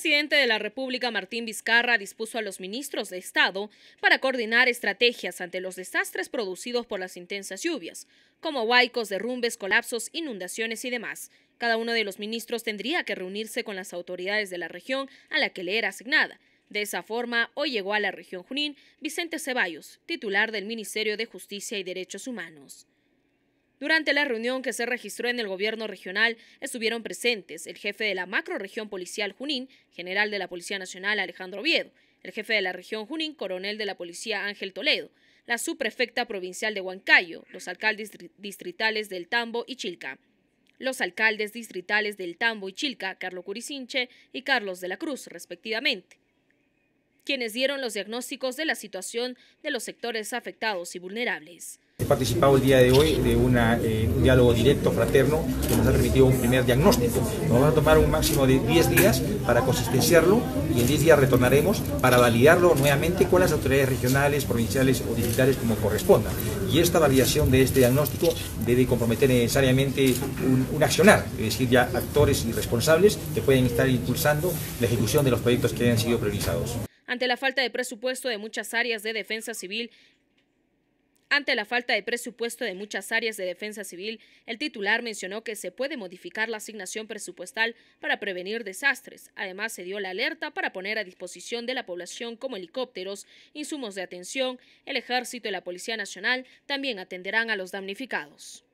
presidente de la República, Martín Vizcarra, dispuso a los ministros de Estado para coordinar estrategias ante los desastres producidos por las intensas lluvias, como huaicos, derrumbes, colapsos, inundaciones y demás. Cada uno de los ministros tendría que reunirse con las autoridades de la región a la que le era asignada. De esa forma, hoy llegó a la región Junín Vicente Ceballos, titular del Ministerio de Justicia y Derechos Humanos. Durante la reunión que se registró en el gobierno regional, estuvieron presentes el jefe de la macroregión policial Junín, general de la Policía Nacional Alejandro Oviedo, el jefe de la región Junín, coronel de la Policía Ángel Toledo, la subprefecta provincial de Huancayo, los alcaldes distritales del Tambo y Chilca. Los alcaldes distritales del Tambo y Chilca, Carlos Curicinche y Carlos de la Cruz, respectivamente quienes dieron los diagnósticos de la situación de los sectores afectados y vulnerables. He participado el día de hoy de eh, un diálogo directo fraterno que nos ha permitido un primer diagnóstico. Nos vamos a tomar un máximo de 10 días para consistenciarlo y en 10 días retornaremos para validarlo nuevamente con las autoridades regionales, provinciales o digitales como corresponda. Y esta validación de este diagnóstico debe comprometer necesariamente un, un accionar, es decir, ya actores y responsables que pueden estar impulsando la ejecución de los proyectos que hayan sido priorizados. Ante la falta de presupuesto de muchas áreas de defensa civil, ante la falta de presupuesto de muchas áreas de defensa civil, el titular mencionó que se puede modificar la asignación presupuestal para prevenir desastres. Además, se dio la alerta para poner a disposición de la población como helicópteros, insumos de atención. El Ejército y la Policía Nacional también atenderán a los damnificados.